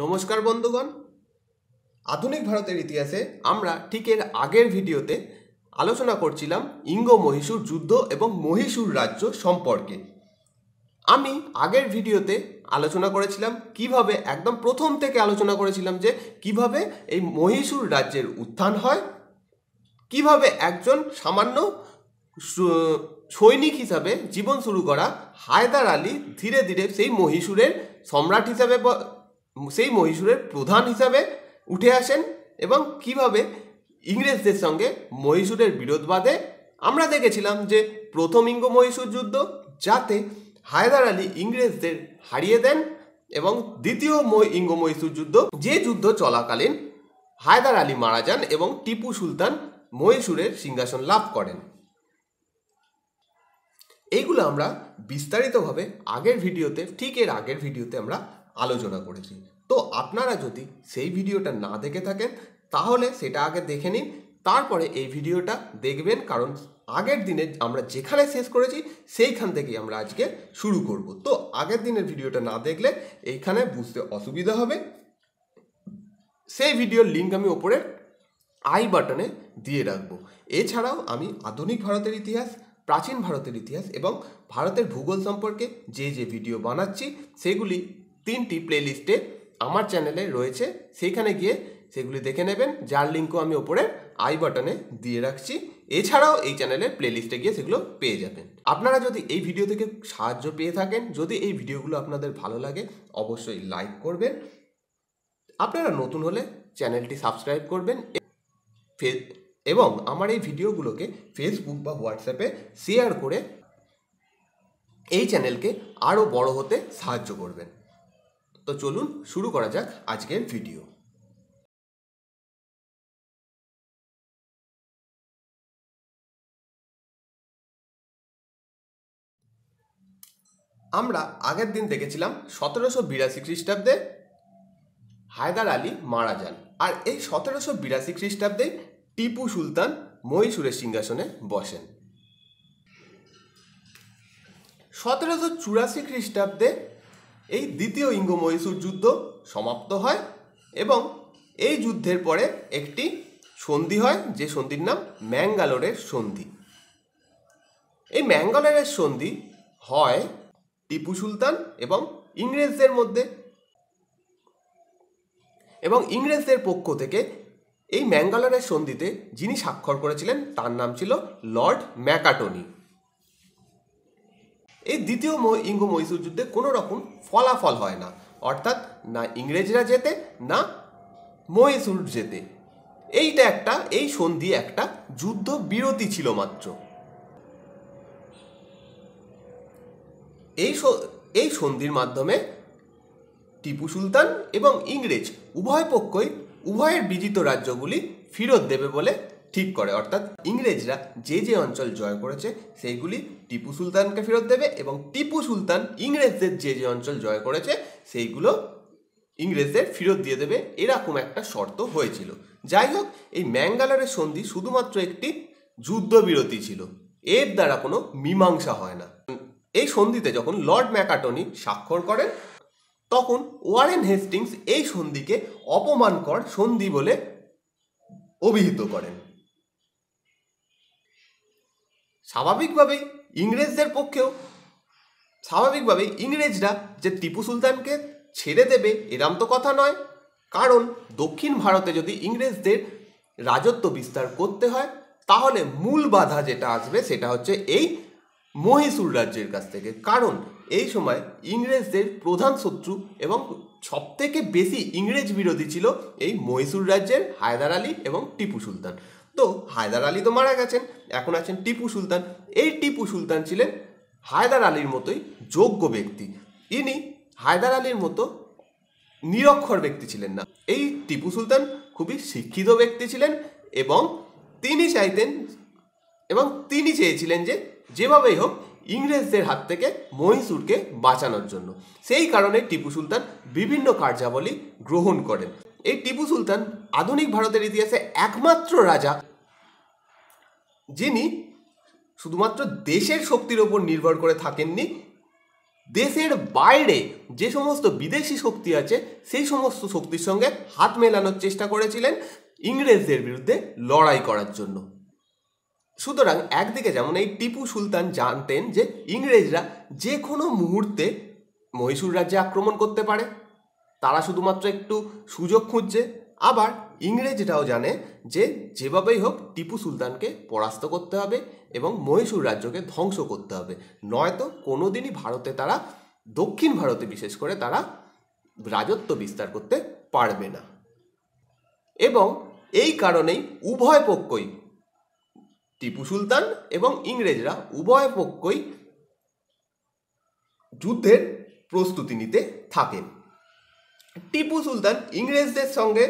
নমস্কার বন্ধুগণ আধুনিক ভারতের ইতিহাসে আমরা ঠিক এর আগের ভিডিওতে আলোচনা করছিলাম ইঙ্গ মহীশূর যুদ্ধ এবং মহীশূর রাজ্য সম্পর্কে আমি আগের ভিডিওতে আলোচনা করেছিলাম কিভাবে একদম প্রথম থেকে আলোচনা করেছিলাম যে কিভাবে এই মহীশূর রাজ্যের উত্থান হয় কিভাবে একজন সামান্য সৈনিক হিসাবে জীবন শুরু করা হায়দার আলী ধীরে ধীরে সেই মহীশূরের সম্রাট হিসাবে সেই মহীশূরের প্রধান হিসাবে উঠে আসেন এবং কিভাবে ইংরেজদের সঙ্গে মহীশূরের বিরোধ বাদে আমরা দেখেছিলাম যে প্রথম ইঙ্গ মহীশূর যুদ্ধ যাতে হায়দার আলী ইংরেজদের হারিয়ে দেন এবং দ্বিতীয় ইঙ্গ মহীশূর যুদ্ধ যে যুদ্ধ চলাকালীন হায়দার আলী মারা যান এবং টিপু সুলতান মহীশূরের সিংহাসন লাভ করেন এইগুলো আমরা বিস্তারিতভাবে আগের ভিডিওতে ঠিক এর আগের ভিডিওতে আমরা আলোচনা করেছি তো আপনারা যদি সেই ভিডিওটা না দেখে থাকেন তাহলে সেটা আগে দেখে নিন তারপরে এই ভিডিওটা দেখবেন কারণ আগের দিনে আমরা যেখানে শেষ করেছি সেইখান থেকেই আমরা আজকে শুরু করব তো আগের দিনের ভিডিওটা না দেখলে এইখানে বুঝতে অসুবিধা হবে সেই ভিডিওর লিঙ্ক আমি ওপরে আই বাটনে দিয়ে রাখবো এছাড়াও আমি আধুনিক ভারতের ইতিহাস প্রাচীন ভারতের ইতিহাস এবং ভারতের ভূগোল সম্পর্কে যে যে ভিডিও বানাচ্ছি সেগুলি তিনটি প্লেলিস্টে আমার চ্যানেলে রয়েছে সেইখানে গিয়ে সেগুলি দেখে নেবেন যার লিঙ্কও আমি ওপরে আই বাটনে দিয়ে রাখছি এছাড়াও এই চ্যানেলের প্লেলিস্টে গিয়ে সেগুলো পেয়ে যাবেন আপনারা যদি এই ভিডিও থেকে সাহায্য পেয়ে থাকেন যদি এই ভিডিওগুলো আপনাদের ভালো লাগে অবশ্যই লাইক করবেন আপনারা নতুন হলে চ্যানেলটি সাবস্ক্রাইব করবেন এবং আমার এই ভিডিওগুলোকে ফেসবুক বা হোয়াটসঅ্যাপে শেয়ার করে এই চ্যানেলকে আরও বড় হতে সাহায্য করবেন তো চলুন শুরু করা যাক আজকের ভিডিও আমরা আগের দিন দেখেছিলাম সতেরোশো বিরাশি খ্রিস্টাব্দে হায়দার আলী মারা যান আর এই সতেরোশো বিরাশি খ্রিস্টাব্দে টিপু সুলতান মহীশূরের সিংহাসনে বসেন সতেরোশো চুরাশি খ্রিস্টাব্দে এই দ্বিতীয় ইঙ্গ মহীশূর যুদ্ধ সমাপ্ত হয় এবং এই যুদ্ধের পরে একটি সন্ধি হয় যে সন্ধির নাম ম্যাঙ্গালোরের সন্ধি এই ম্যাঙ্গালোরের সন্ধি হয় টিপু সুলতান এবং ইংরেজদের মধ্যে এবং ইংরেজদের পক্ষ থেকে এই ম্যাঙ্গালোরের সন্ধিতে যিনি স্বাক্ষর করেছিলেন তার নাম ছিল লর্ড ম্যাকাটনি এই দ্বিতীয় ইঙ্গ মহীশূর যুদ্ধে কোনো রকম ফলাফল হয় না অর্থাৎ না ইংরেজরা যেতে না মহীশূর যেতে এইটা একটা এই সন্ধি একটা যুদ্ধ বিরতি ছিল মাত্র এই এই সন্ধির মাধ্যমে টিপু সুলতান এবং ইংরেজ উভয় পক্ষই উভয়ের বিজিত রাজ্যগুলি ফেরত দেবে বলে ঠিক করে অর্থাৎ ইংরেজরা যে যে অঞ্চল জয় করেছে সেইগুলি টিপু সুলতানকে ফেরত দেবে এবং টিপু সুলতান ইংরেজদের যে যে অঞ্চল জয় করেছে সেইগুলো ইংরেজদের ফেরত দিয়ে দেবে এরকম একটা শর্ত হয়েছিল যাই হোক এই ম্যাঙ্গালোরের সন্ধি শুধুমাত্র একটি যুদ্ধবিরতি ছিল এর দ্বারা কোনো মীমাংসা হয় না এই সন্ধিতে যখন লর্ড ম্যাকাটনি স্বাক্ষর করেন তখন ওয়ারেন হেস্টিংস এই সন্ধিকে অপমানকর সন্ধি বলে অভিহিত করেন স্বাভাবিকভাবেই ইংরেজদের পক্ষেও স্বাভাবিকভাবেই ইংরেজরা যে টিপু সুলতানকে ছেড়ে দেবে এরাম তো কথা নয় কারণ দক্ষিণ ভারতে যদি ইংরেজদের রাজত্ব বিস্তার করতে হয় তাহলে মূল বাধা যেটা আসবে সেটা হচ্ছে এই মহীশূর রাজ্যের কাছ থেকে কারণ এই সময় ইংরেজদের প্রধান শত্রু এবং সব থেকে বেশি ইংরেজ বিরোধী ছিল এই মহীশূর রাজ্যের হায়দার আলী এবং টিপু সুলতান তো হায়দার আলী তো মারা গেছেন এখন আছেন টিপু সুলতান এই টিপু সুলতান ছিলেন হায়দার আলীর মতোই যোগ্য ব্যক্তি ইনি হায়দার আলীর মতো নিরক্ষর ব্যক্তি ছিলেন না এই টিপু সুলতান খুবই শিক্ষিত ব্যক্তি ছিলেন এবং তিনি চাইতেন এবং তিনি চেয়েছিলেন যে যেভাবেই হোক ইংরেজদের হাত থেকে মহীশূরকে বাঁচানোর জন্য সেই কারণে টিপু সুলতান বিভিন্ন কার্যাবলী গ্রহণ করেন এই টিপু সুলতান আধুনিক ভারতের ইতিহাসে একমাত্র রাজা যিনি শুধুমাত্র দেশের শক্তির ওপর নির্ভর করে থাকেননি দেশের বাইরে যে সমস্ত বিদেশি শক্তি আছে সেই সমস্ত শক্তির সঙ্গে হাত মেলানোর চেষ্টা করেছিলেন ইংরেজদের বিরুদ্ধে লড়াই করার জন্য সুতরাং একদিকে যেমন এই টিপু সুলতান জানতেন যে ইংরেজরা যে কোনো মুহূর্তে মহীশূর রাজ্যে আক্রমণ করতে পারে তারা শুধুমাত্র একটু সুযোগ খুঁজছে আবার ইংরেজরাও জানে যে যেভাবেই হোক টিপু সুলতানকে পরাস্ত করতে হবে এবং মহীশূর রাজ্যকে ধ্বংস করতে হবে নয়তো কোনো দিনই ভারতে তারা দক্ষিণ ভারতে বিশেষ করে তারা রাজত্ব বিস্তার করতে পারবে না এবং এই কারণেই উভয় পক্ষই টিপু সুলতান এবং ইংরেজরা উভয় পক্ষই যুদ্ধের প্রস্তুতি নিতে থাকেন টিপু সুলতান ইংরেজদের সঙ্গে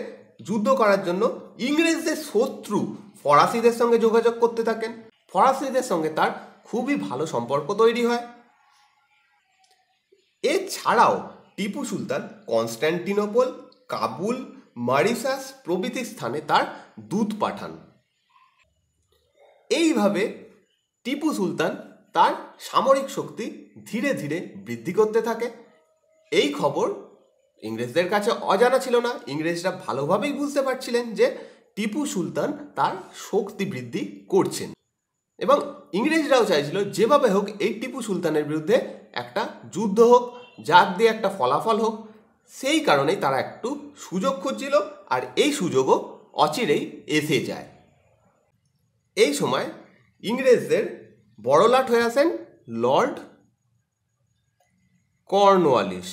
যুদ্ধ করার জন্য ইংরেজদের শত্রু ফরাসিদের সঙ্গে যোগাযোগ করতে থাকেন ফরাসিদের সঙ্গে তার খুবই ভালো সম্পর্ক তৈরি হয় এছাড়াও টিপু সুলতান কনস্ট্যান্টিনোপল কাবুল মারিসাস প্রভৃতি স্থানে তার দূত পাঠান এইভাবে টিপু সুলতান তার সামরিক শক্তি ধীরে ধীরে বৃদ্ধি করতে থাকে এই খবর ইংরেজদের কাছে অজানা ছিল না ইংরেজরা ভালোভাবেই বুঝতে পারছিলেন যে টিপু সুলতান তার শক্তি বৃদ্ধি করছেন এবং ইংরেজরাও চাইছিল যেভাবে হোক এই টিপু সুলতানের বিরুদ্ধে একটা যুদ্ধ হোক যার দিয়ে একটা ফলাফল হোক সেই কারণেই তারা একটু সুযোগ খুঁজছিল আর এই সুযোগও অচিরেই এসে যায় এই সময় ইংরেজদের বড়লাট হয়ে আসেন লর্ড কর্নওয়ালিস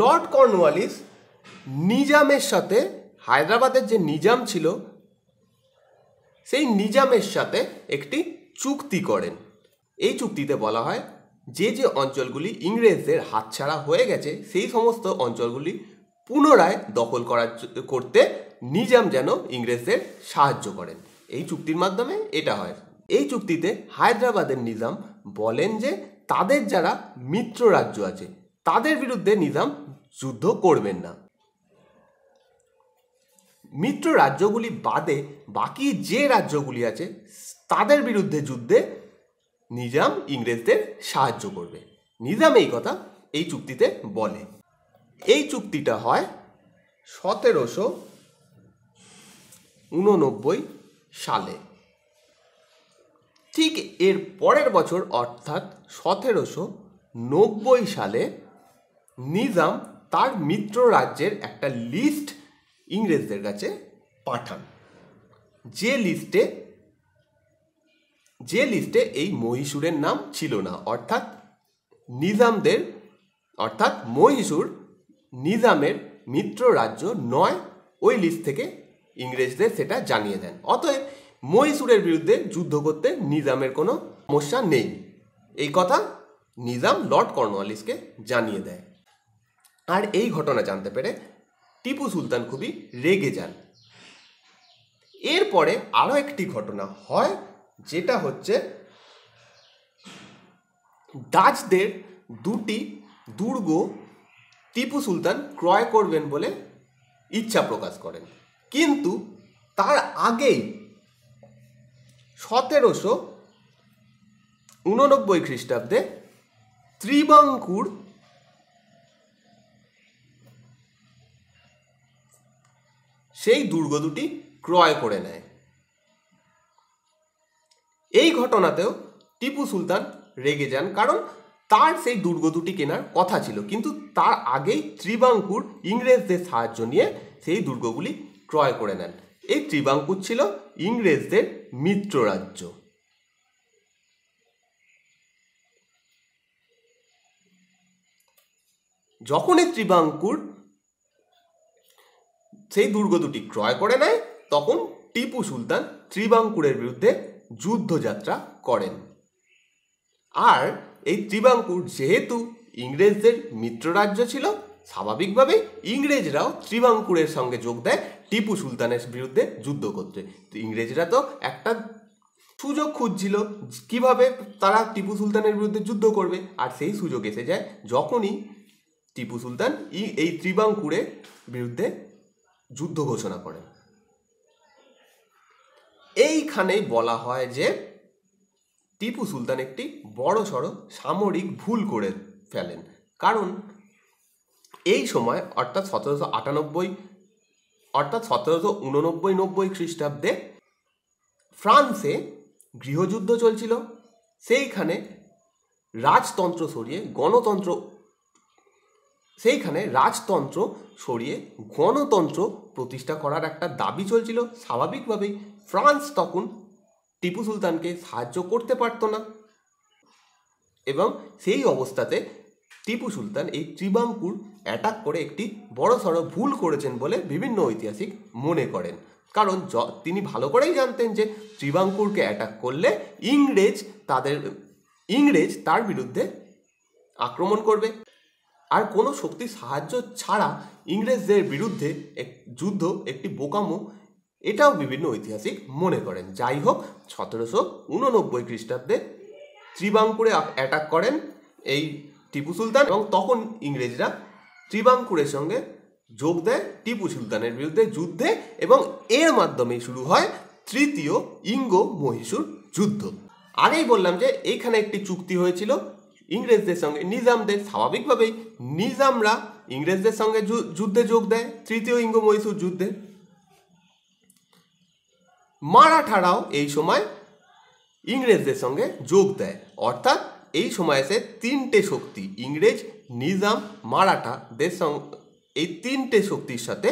লর্ড কর্নওয়ালিস নিজামের সাথে হায়দ্রাবাদের যে নিজাম ছিল সেই নিজামের সাথে একটি চুক্তি করেন এই চুক্তিতে বলা হয় যে যে অঞ্চলগুলি ইংরেজদের হাতছাড়া হয়ে গেছে সেই সমস্ত অঞ্চলগুলি পুনরায় দখল করার করতে নিজাম যেন ইংরেজদের সাহায্য করেন এই চুক্তির মাধ্যমে এটা হয় এই চুক্তিতে হায়দ্রাবাদের নিজাম বলেন যে তাদের যারা মিত্র রাজ্য আছে তাদের বিরুদ্ধে নিজাম যুদ্ধ করবেন না মিত্র রাজ্যগুলি বাদে বাকি যে রাজ্যগুলি আছে তাদের বিরুদ্ধে যুদ্ধে নিজাম ইংরেজদের সাহায্য করবে নিজাম এই কথা এই চুক্তিতে বলে এই চুক্তিটা হয় সতেরোশো উননব্বই সালে ঠিক এর পরের বছর অর্থাৎ সতেরোশো নব্বই সালে নিজাম তার মিত্র রাজ্যের একটা লিস্ট ইংরেজদের কাছে পাঠান যে লিস্টে যে লিস্টে এই মহীশূরের নাম ছিল না অর্থাৎ নিজামদের অর্থাৎ মহীশূর নিজামের মিত্র রাজ্য নয় ওই লিস্ট থেকে ইংরেজদের সেটা জানিয়ে দেন অতএব মহীশূরের বিরুদ্ধে যুদ্ধ করতে নিজামের কোনো সমস্যা নেই এই কথা নিজাম লর্ড কর্নওয়ালিসকে জানিয়ে দেয় আর এই ঘটনা জানতে পেরে টিপু সুলতান খুবই রেগে যান এরপরে আরও একটি ঘটনা হয় যেটা হচ্ছে ডাচদের দুটি দুর্গ টিপু সুলতান ক্রয় করবেন বলে ইচ্ছা প্রকাশ করেন কিন্তু তার আগেই সতেরোশো উননব্বই খ্রিস্টাব্দে ত্রিবাঙ্কুর সেই দুর্গ দুটি ক্রয় করে নেয় এই ঘটনাতেও টিপু সুলতান রেগে যান কারণ তার সেই দুর্গ দুটি কেনার কথা ছিল কিন্তু তার আগেই ত্রিবাঙ্কুর ইংরেজদের সাহায্য নিয়ে সেই দুর্গগুলি ক্রয় করে নেন এই ত্রিবাঙ্কুর ছিল ইংরেজদের মিত্র রাজ্য যখন এই ত্রিবাঙ্কুর সেই দুর্গ দুটি ক্রয় করে নেয় তখন টিপু সুলতান ত্রিবাঙ্কুরের বিরুদ্ধে যুদ্ধযাত্রা করেন আর এই ত্রিবাঙ্কুর যেহেতু ইংরেজদের মিত্ররাজ্য ছিল স্বাভাবিকভাবে ইংরেজরাও ত্রিবাঙ্কুরের সঙ্গে যোগ দেয় টিপু সুলতানের বিরুদ্ধে যুদ্ধ করতে ইংরেজরা তো একটা সুযোগ খুঁজছিল কিভাবে তারা টিপু সুলতানের বিরুদ্ধে যুদ্ধ করবে আর সেই সুযোগ এসে যায় যখনই টিপু সুলতান এই ত্রিবাঙ্কুরের বিরুদ্ধে যুদ্ধ ঘোষণা করেন এইখানেই বলা হয় যে টিপু সুলতান একটি বড় সড়ো সামরিক ভুল করে ফেলেন কারণ এই সময় অর্থাৎ সতেরোশো আটানব্বই অর্থাৎ সতেরোশো উননব্বই নব্বই খ্রিস্টাব্দে ফ্রান্সে গৃহযুদ্ধ চলছিল সেইখানে রাজতন্ত্র সরিয়ে গণতন্ত্র সেইখানে রাজতন্ত্র সরিয়ে গণতন্ত্র প্রতিষ্ঠা করার একটা দাবি চলছিল স্বাভাবিকভাবেই ফ্রান্স তখন টিপু সুলতানকে সাহায্য করতে পারত না এবং সেই অবস্থাতে টিপু সুলতান এই ত্রিবাঙ্কুর অ্যাটাক করে একটি বড়সড় ভুল করেছেন বলে বিভিন্ন ঐতিহাসিক মনে করেন কারণ তিনি ভালো করেই জানতেন যে ত্রিবাঙ্কুরকে অ্যাটাক করলে ইংরেজ তাদের ইংরেজ তার বিরুদ্ধে আক্রমণ করবে আর কোনো শক্তির সাহায্য ছাড়া ইংরেজদের বিরুদ্ধে এক যুদ্ধ একটি বোকামো এটাও বিভিন্ন ঐতিহাসিক মনে করেন যাই হোক সতেরোশো উননব্বই খ্রিস্টাব্দে ত্রিবাঙ্কুরে অ্যাটাক করেন এই টিপু সুলতান এবং তখন ইংরেজরা ত্রিবাঙ্কুরের সঙ্গে যোগ দেয় টিপু সুলতানের বিরুদ্ধে যুদ্ধে এবং এর মাধ্যমেই শুরু হয় তৃতীয় ইঙ্গ মহীশূর যুদ্ধ আগেই বললাম যে এইখানে একটি চুক্তি হয়েছিল ইংরেজদের সঙ্গে নিজামদের স্বাভাবিকভাবেই নিজামরা ইংরেজদের সঙ্গে যুদ্ধে যোগ দেয় তৃতীয় ইঙ্গ মহীশূর যুদ্ধে মারাঠারাও এই সময় ইংরেজদের সঙ্গে যোগ দেয় অর্থাৎ এই সময় এসে তিনটে শক্তি ইংরেজ নিজাম মারাঠাদের সঙ্গে এই তিনটে শক্তির সাথে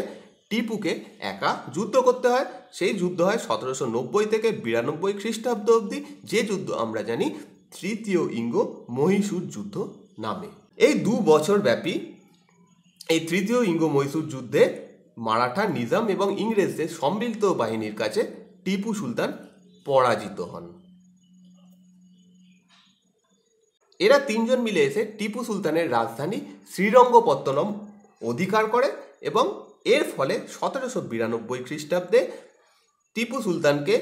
টিপুকে একা যুদ্ধ করতে হয় সেই যুদ্ধ হয় সতেরোশো নব্বই থেকে বিরানব্বই খ্রিস্টাব্দ অবধি যে যুদ্ধ আমরা জানি তৃতীয় ইঙ্গ মহীশূর যুদ্ধ নামে এই দু বছর ব্যাপী এই তৃতীয় ইঙ্গ মহীশূর যুদ্ধে মারাঠা নিজাম এবং ইংরেজদের সম্মিলিত বাহিনীর কাছে টিপু সুলতান পরাজিত হন এরা তিনজন মিলে এসে টিপু সুলতানের রাজধানী শ্রীরঙ্গপত্তনম অধিকার করে এবং এর ফলে সতেরোশো বিরানব্বই খ্রিস্টাব্দে টিপু সুলতানকে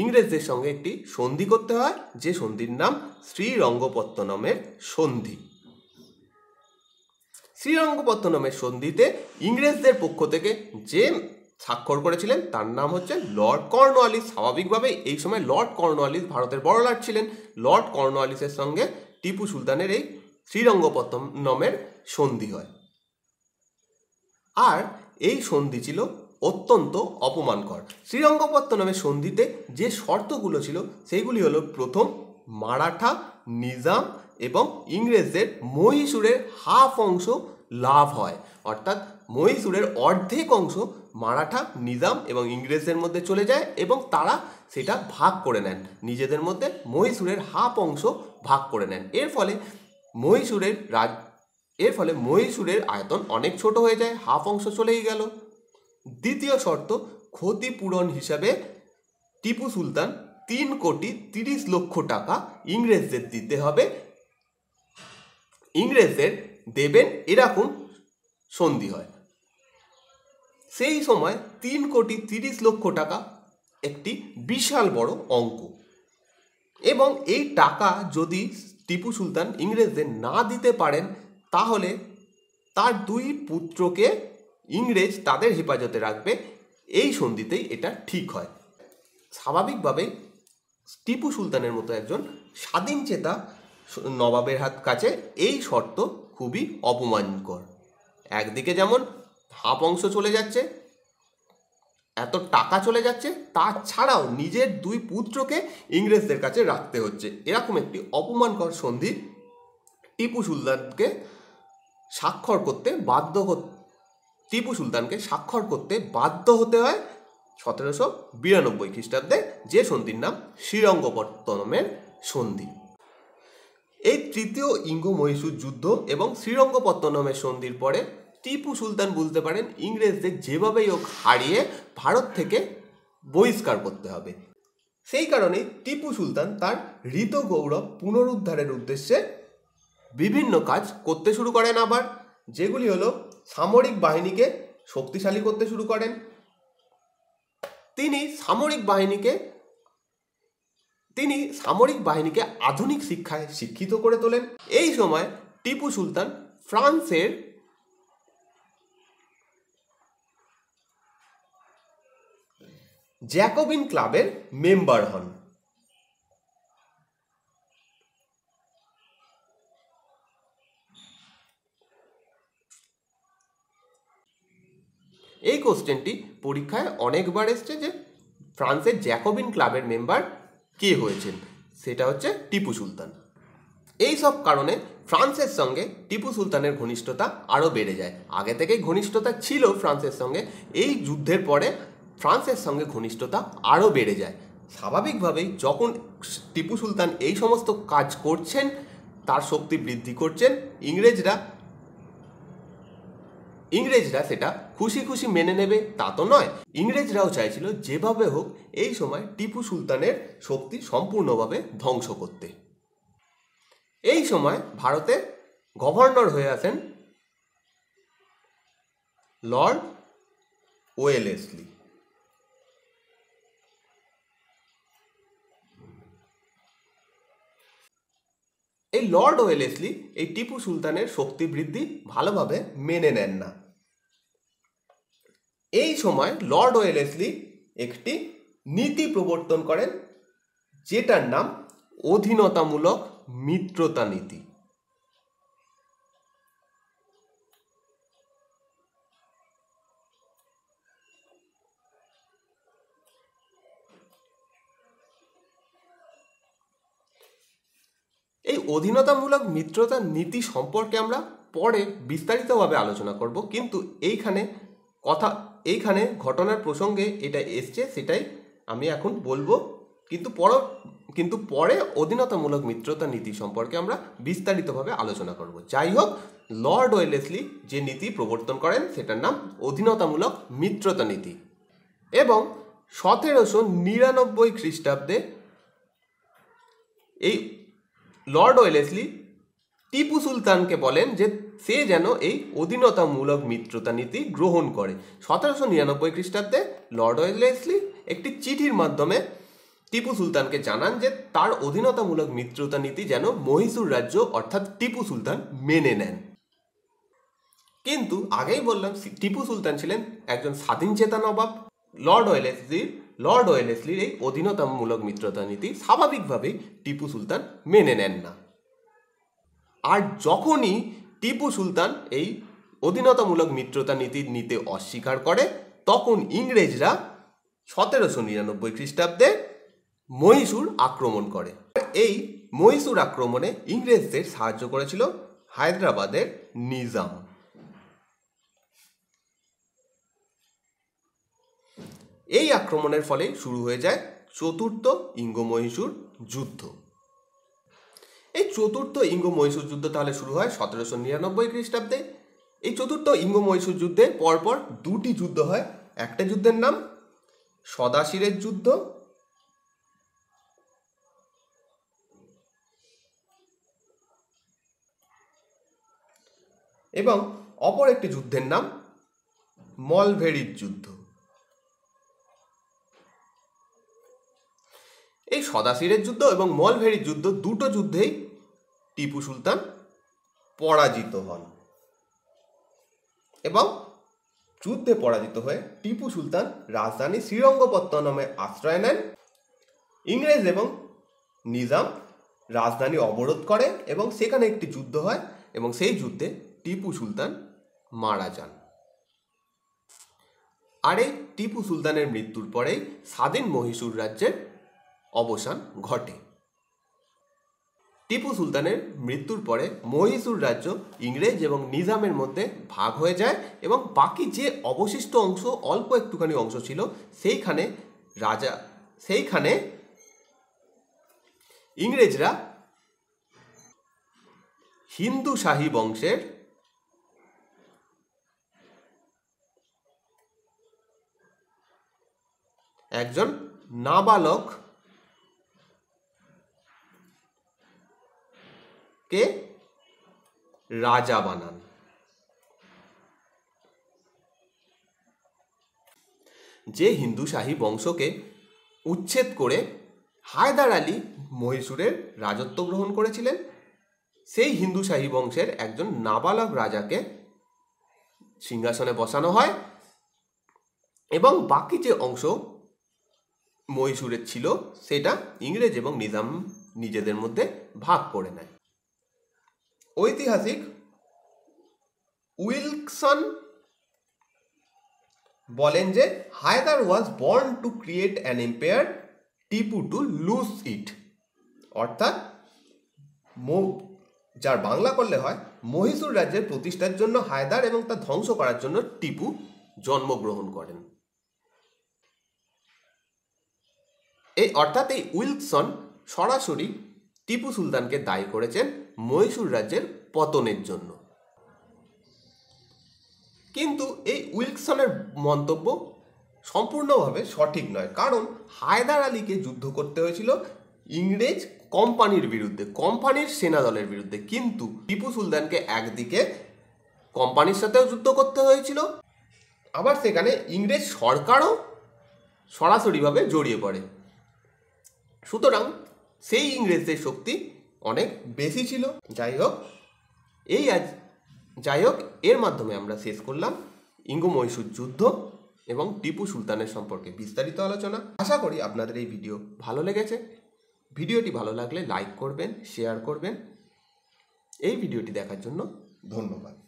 ইংরেজদের সঙ্গে একটি সন্ধি করতে হয় যে সন্ধির নাম শ্রীরঙ্গপত্তনমের সন্ধি শ্রীরঙ্গপত্তনমের সন্ধিতে ইংরেজদের পক্ষ থেকে যে স্বাক্ষর করেছিলেন তার নাম হচ্ছে লর্ড কর্নওয়ালিস স্বাভাবিকভাবে এই সময় লর্ড কর্নওয়ালিস ভারতের বড়লাট ছিলেন লর্ড কর্নওয়ালিসের সঙ্গে টিপু সুলতানের এই শ্রীরঙ্গপত্তনমের সন্ধি হয় আর এই সন্ধি ছিল অত্যন্ত অপমানকর শ্রীরঙ্গপত্তনমের সন্ধিতে যে শর্তগুলো ছিল সেইগুলি হলো প্রথম মারাঠা নিজাম এবং ইংরেজদের মহীশূরের হাফ অংশ লাভ হয় অর্থাৎ মহীশূরের অর্ধেক অংশ মারাঠা নিজাম এবং ইংরেজদের মধ্যে চলে যায় এবং তারা সেটা ভাগ করে নেন নিজেদের মধ্যে মহীশূরের হাফ অংশ ভাগ করে নেন এর ফলে মহীশূরের রাজ এর ফলে মহীশূরের আয়তন অনেক ছোট হয়ে যায় হাফ অংশ চলেই গেল দ্বিতীয় শর্ত ক্ষতিপূরণ হিসাবে টিপু সুলতান তিন কোটি তিরিশ লক্ষ টাকা ইংরেজদের দিতে হবে ইংরেজদের দেবেন এরকম সন্ধি হয় সেই সময় তিন কোটি তিরিশ লক্ষ টাকা একটি বিশাল বড় অঙ্ক এবং এই টাকা যদি টিপু সুলতান ইংরেজদের না দিতে পারেন তাহলে তার দুই পুত্রকে ইংরেজ তাদের হেফাজতে রাখবে এই সন্ধিতেই এটা ঠিক হয় স্বাভাবিকভাবেই টিপু সুলতানের মতো একজন স্বাধীন চেতা নবাবের হাত কাছে এই শর্ত খুবই অপমানকর একদিকে যেমন হাফ অংশ চলে যাচ্ছে এত টাকা চলে যাচ্ছে তাছাড়াও নিজের দুই পুত্রকে ইংরেজদের কাছে রাখতে হচ্ছে এরকম একটি অপমানকর সন্ধি টিপু সুলতানকে স্বাক্ষর করতে বাধ্য টিপু সুলতানকে স্বাক্ষর করতে বাধ্য হতে হয় সতেরোশো বিরানব্বই খ্রিস্টাব্দে যে সন্ধির নাম শ্রীরঙ্গপত্তনমের সন্ধি এই তৃতীয় ইঙ্গ মহীশূর যুদ্ধ এবং শ্রীরঙ্গপত্তনমের সন্ধির পরে টিপু সুলতান বুঝতে পারেন ইংরেজদের যেভাবেই হোক হারিয়ে ভারত থেকে বহিষ্কার করতে হবে সেই কারণে টিপু সুলতান তার ঋত গৌরব পুনরুদ্ধারের উদ্দেশ্যে বিভিন্ন কাজ করতে শুরু করেন আবার যেগুলি হলো সামরিক বাহিনীকে শক্তিশালী করতে শুরু করেন তিনি সামরিক বাহিনীকে তিনি সামরিক বাহিনীকে আধুনিক শিক্ষায় শিক্ষিত করে তোলেন এই সময় টিপু সুলতান ফ্রান্সের জ্যাকোবিন ক্লাবের মেম্বার হন এই কোশ্চেনটি পরীক্ষায় অনেকবার এসছে যে ফ্রান্সের জ্যাকোবিন ক্লাবের মেম্বার কে হয়েছেন সেটা হচ্ছে টিপু সুলতান এই সব কারণে ফ্রান্সের সঙ্গে টিপু সুলতানের ঘনিষ্ঠতা আরও বেড়ে যায় আগে থেকেই ঘনিষ্ঠতা ছিল ফ্রান্সের সঙ্গে এই যুদ্ধের পরে ফ্রান্সের সঙ্গে ঘনিষ্ঠতা আরও বেড়ে যায় স্বাভাবিকভাবেই যখন টিপু সুলতান এই সমস্ত কাজ করছেন তার শক্তি বৃদ্ধি করছেন ইংরেজরা ইংরেজরা সেটা খুশি খুশি মেনে নেবে তা তো নয় ইংরেজরাও চাইছিল যেভাবে হোক এই সময় টিপু সুলতানের শক্তি সম্পূর্ণভাবে ধ্বংস করতে এই সময় ভারতে গভর্নর হয়ে আছেন লর্ড ওয়েলেসলি এই লর্ড ওয়েলেসলি এই টিপু সুলতানের শক্তি বৃদ্ধি ভালোভাবে মেনে নেন না এই সময় লর্ড ওয়েলেসলি একটি নীতি প্রবর্তন করেন যেটার নাম অধীনতামূলক মিত্রতা নীতি এই অধীনতামূলক মিত্রতা নীতি সম্পর্কে আমরা পরে বিস্তারিতভাবে আলোচনা করব কিন্তু এইখানে কথা এইখানে ঘটনার প্রসঙ্গে এটা এসছে সেটাই আমি এখন বলবো কিন্তু পর কিন্তু পরে অধীনতামূলক মিত্রতা নীতি সম্পর্কে আমরা বিস্তারিতভাবে আলোচনা করব যাই হোক লর্ড ওয়েলেসলি যে নীতি প্রবর্তন করেন সেটার নাম অধীনতামূলক মিত্রতা নীতি এবং সতেরোশো নিরানব্বই খ্রিস্টাব্দে এই লর্ড ওয়েলেসলি টিপু সুলতানকে বলেন যে সে যেন এই অধীনতামূলক মিত্রতা নীতি গ্রহণ করে সতেরোশো নিরানব্বই খ্রিস্টাব্দে লর্ড ওয়েলেসলি একটি চিঠির মাধ্যমে টিপু সুলতানকে জানান যে তার অধীনতামূলক মিত্রতা নীতি যেন মহীশূর রাজ্য অর্থাৎ টিপু সুলতান মেনে নেন কিন্তু আগেই বললাম টিপু সুলতান ছিলেন একজন স্বাধীন চেতা নবাব লর্ড ওয়েলেসলির লর্ড ওয়েলেসলির এই অধীনতামূলক মিত্রতা নীতি স্বাভাবিকভাবেই টিপু সুলতান মেনে নেন না আর যখনই টিপু সুলতান এই অধীনতামূলক মিত্রতা নীতি নিতে অস্বীকার করে তখন ইংরেজরা সতেরোশো নিরানব্বই খ্রিস্টাব্দে মহীশূর আক্রমণ করে এই মহীশূর আক্রমণে ইংরেজদের সাহায্য করেছিল হায়দ্রাবাদের নিজাম এই আক্রমণের ফলে শুরু হয়ে যায় চতুর্থ ইঙ্গ মহীশূর যুদ্ধ এই চতুর্থ ইঙ্গ মহীশূর যুদ্ধ তাহলে শুরু হয় সতেরোশো নিরানব্বই খ্রিস্টাব্দে এই চতুর্থ ইঙ্গ মহীশূর যুদ্ধে পরপর দুটি যুদ্ধ হয় একটা যুদ্ধের নাম সদাশিরের যুদ্ধ এবং অপর একটি যুদ্ধের নাম মলভেরির যুদ্ধ এই সদাসিরের যুদ্ধ এবং মলভেরির যুদ্ধ দুটো যুদ্ধেই টিপু সুলতান পরাজিত হন এবং যুদ্ধে পরাজিত হয়ে টিপু সুলতান রাজধানী শ্রীরঙ্গপত্তনমে আশ্রয় নেন ইংরেজ এবং নিজাম রাজধানী অবরোধ করে এবং সেখানে একটি যুদ্ধ হয় এবং সেই যুদ্ধে টিপু সুলতান মারা যান আর এই টিপু সুলতানের মৃত্যুর পরেই স্বাধীন মহীশূর রাজ্যের অবসান ঘটে টিপু সুলতানের মৃত্যুর পরে মহীশূর রাজ্য ইংরেজ এবং নিজামের মধ্যে ভাগ হয়ে যায় এবং বাকি যে অবশিষ্ট অংশ অল্প একটুখানি অংশ ছিল সেইখানে রাজা সেইখানে ইংরেজরা হিন্দু শাহী বংশের একজন নাবালক কে রাজা বানান যে হিন্দু শাহী বংশকে উচ্ছেদ করে হায়দার আলী মহীশূরের রাজত্ব গ্রহণ করেছিলেন সেই হিন্দু শাহী বংশের একজন নাবালক রাজাকে সিংহাসনে বসানো হয় এবং বাকি যে অংশ মহীশূরের ছিল সেটা ইংরেজ এবং নিজাম নিজেদের মধ্যে ভাগ করে নেয় ঐতিহাসিক উইলকসন বলেন যে Hyder was born to create an empire Tipu to lose it অর্থাৎ যার বাংলা করলে হয় মহীশূর রাজ্যের প্রতিষ্ঠার জন্য হায়দার এবং তা ধ্বংস করার জন্য টিপু জন্মগ্রহণ করেন এই অর্থাৎ এই উইলসন সরাসরি টিপু সুলতানকে দায়ী করেছেন মহীশূর রাজ্যের পতনের জন্য কিন্তু এই উইলসনের মন্তব্য সম্পূর্ণভাবে সঠিক নয় কারণ হায়দার আলীকে যুদ্ধ করতে হয়েছিল ইংরেজ কোম্পানির বিরুদ্ধে কোম্পানির সেনা দলের বিরুদ্ধে কিন্তু টিপু সুলতানকে একদিকে কোম্পানির সাথেও যুদ্ধ করতে হয়েছিল আবার সেখানে ইংরেজ সরকারও সরাসরিভাবে জড়িয়ে পড়ে সুতরাং সেই ইংরেজদের শক্তি অনেক বেশি ছিল যাই হোক এই আজ যাই হোক এর মাধ্যমে আমরা শেষ করলাম ইঙ্গু মহীশূর যুদ্ধ এবং টিপু সুলতানের সম্পর্কে বিস্তারিত আলোচনা আশা করি আপনাদের এই ভিডিও ভালো লেগেছে ভিডিওটি ভালো লাগলে লাইক করবেন শেয়ার করবেন এই ভিডিওটি দেখার জন্য ধন্যবাদ